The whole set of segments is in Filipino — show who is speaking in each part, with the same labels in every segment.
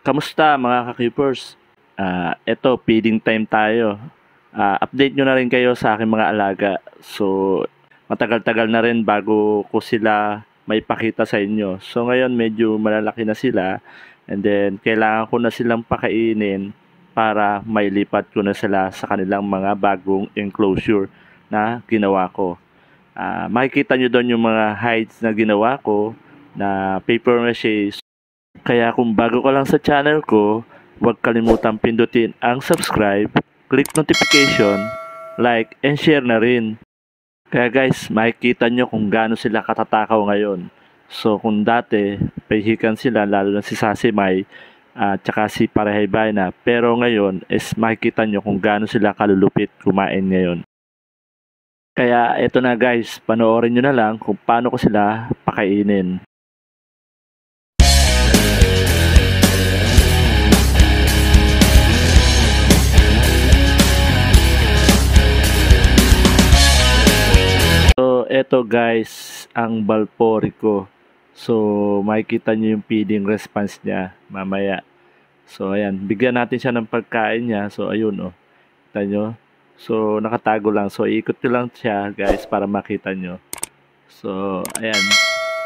Speaker 1: Kamusta mga ka-keepers? Uh, ah, eto, feeding time tayo. Uh, update nyo na rin kayo sa aking mga alaga. So, matagal-tagal na rin bago ko sila may pakita sa inyo. So, ngayon medyo malalaki na sila. And then, kailangan ko na silang pakainin para mailipat ko na sila sa kanilang mga bagong enclosure na ginawa ko. Uh, makikita nyo doon yung mga hides na ginawa ko na paper mache kaya kung bago ka lang sa channel ko, huwag kalimutang pindutin ang subscribe, click notification, like, and share na rin. Kaya guys, makikita nyo kung gaano sila katatakaw ngayon. So kung dati, pahihikan sila lalo na si Sasimay at uh, saka si Parehay Bayna. Pero ngayon is makikita nyo kung gaano sila kalulupit kumain ngayon. Kaya ito na guys, panoorin nyo na lang kung paano ko sila pakainin. eto guys, ang Balporico. So, makikita nyo yung feeding response niya mamaya. So, ayan. Bigyan natin siya ng pagkain niya. So, ayun, oh. Kita nyo? So, nakatago lang. So, ikot nyo lang siya, guys, para makita nyo. So, ayan.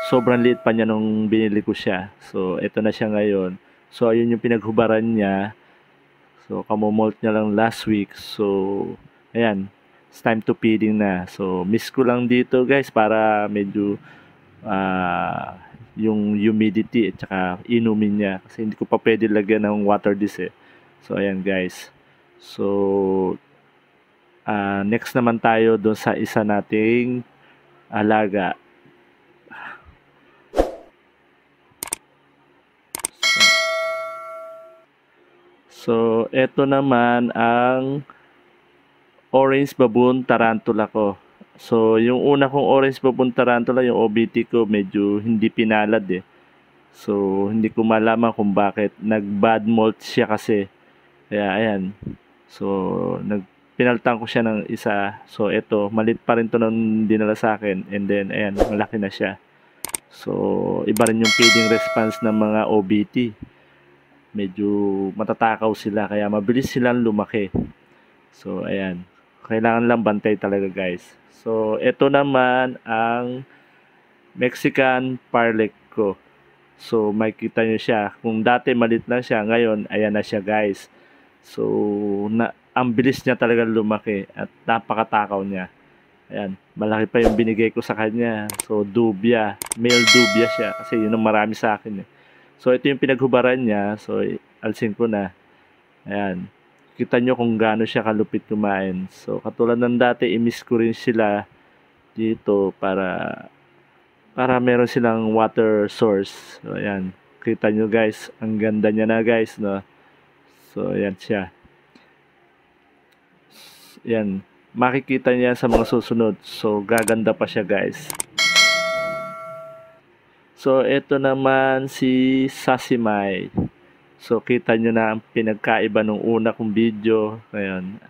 Speaker 1: Sobrang liit pa niya nung binili ko siya. So, eto na siya ngayon. So, ayun yung pinaghubaran niya. So, kamomolt niya lang last week. So, ayan it's time to peeling na. So, miss ko lang dito guys para medyo uh, yung humidity at saka inumin niya. Kasi hindi ko pa pwede lagyan ng water dish eh. So, ayan guys. So, uh, next naman tayo doon sa isa nating alaga. So, ito naman ang orange baboon tarantula ko. So, yung una kong orange baboon tarantula, yung OBT ko, medyo hindi pinalad eh. So, hindi ko malaman kung bakit. Nag-bad molt siya kasi. Kaya, ayan. So, nag pinaltan ko siya ng isa. So, eto, malit pa rin to nung dinala sa akin. And then, ayan, malaki na siya. So, iba rin yung feeding response ng mga OBT. Medyo matatakaw sila, kaya mabilis silang lumaki. So, ayan. Kailangan lang bantay talaga guys. So, ito naman ang Mexican parlek ko. So, makikita nyo siya. Kung dati malit lang siya, ngayon, ayan na siya guys. So, na, ang bilis niya talaga lumaki at napakatakaw niya. Ayan, malaki pa yung binigay ko sa kanya. So, dubya. Male dubya siya kasi yun ang marami sa akin. Eh. So, ito yung pinaghubaran niya. So, alsin ko na. Ayan kita nyo kung gaano siya kalupit kumain. So, katulad ng dati, imiss ko rin sila dito para para meron silang water source. So, ayan. Kita nyo guys, ang ganda niya na guys, no? So, ayan siya. Ayan. Makikita niya sa mga susunod. So, gaganda pa siya guys. So, ito naman si Sasimai. So, kita nyo na ang pinagkaiba nung una kong video. Ayan.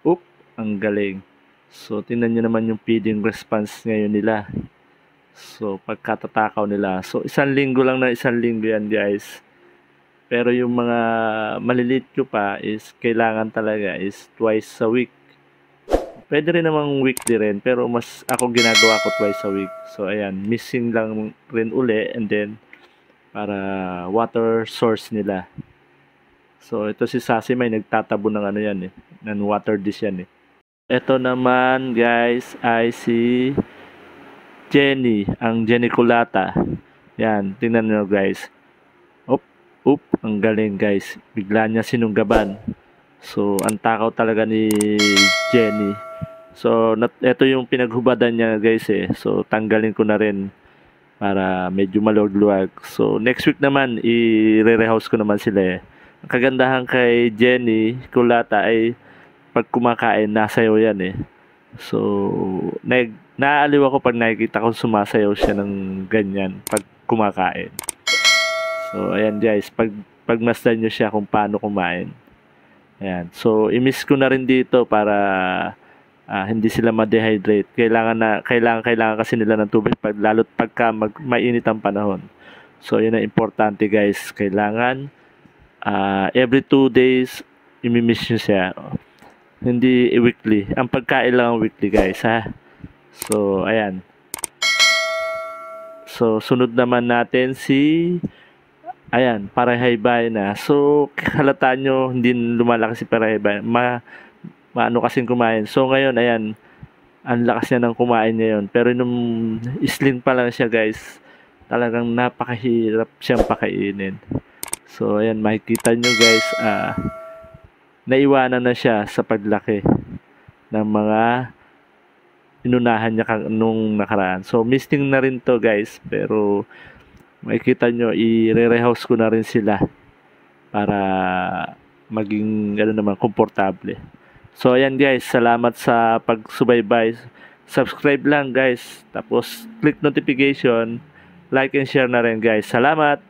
Speaker 1: Oop, ang galing. So, tingnan nyo naman yung feeding response ngayon nila. So, pagkatatakaw nila. So, isang linggo lang na isang linggo yan, guys. Pero yung mga malilit nyo pa is kailangan talaga is twice a week. Pwede rin namang weekly rin, pero mas ako ginagawa ko twice a week. So, ayan, missing lang rin uli and then para water source nila. So ito si Sasi may nagtatabo ng ano yan eh, ng water dish yan eh. Ito naman guys ay si Jenny, ang Jenny Kulata. Yan, tingnan nyo guys. Op, op, ang galing guys. Bigla niya sinunggaban. So, ang takaw talaga ni Jenny. So, not, ito yung pinaghubadan niya guys eh. So, tanggalin ko na rin para medyo maluwag-luwag. So, next week naman, i-rehouse ko naman sila eh. Ang kagandahan kay Jenny Kulata ay pag kumakain, nasayaw yan eh. So, nag naaaliw ako pag nakikita ko sumasayaw siya ng ganyan pag kumakain. So, ayan guys, pag pagmasdan niyo siya kung paano kumain. Ayan. So, i-miss ko na rin dito para uh, hindi sila ma-dehydrate. Kailangan na kailangan kailangan kasi nila ng tubig pag lalo't pagka mag, mainit ang panahon. So yun ang importante guys, kailangan uh, every two days imi-miss nyo siya. Hindi weekly. Ang pagkain lang weekly guys ha. So ayan. So sunod naman natin si Ayan, Parahaybay na. So, halata nyo, hindi lumalaki si Parahaybay. Ma, maano kasing kumain. So ngayon, ayan, ang lakas niya ng kumain niya yun. Pero nung islin pa lang siya guys, talagang napakahirap siyang pakainin. So ayan, makikita nyo guys, uh, naiwanan na siya sa paglaki ng mga inunahan niya nung nakaraan. So missing na rin to guys, pero makikita nyo, i-rehouse ko na rin sila para maging ano naman komportable. So ayan guys, salamat sa pagsubaybay. Subscribe lang guys, tapos click notification, like and share na rin guys. Salamat!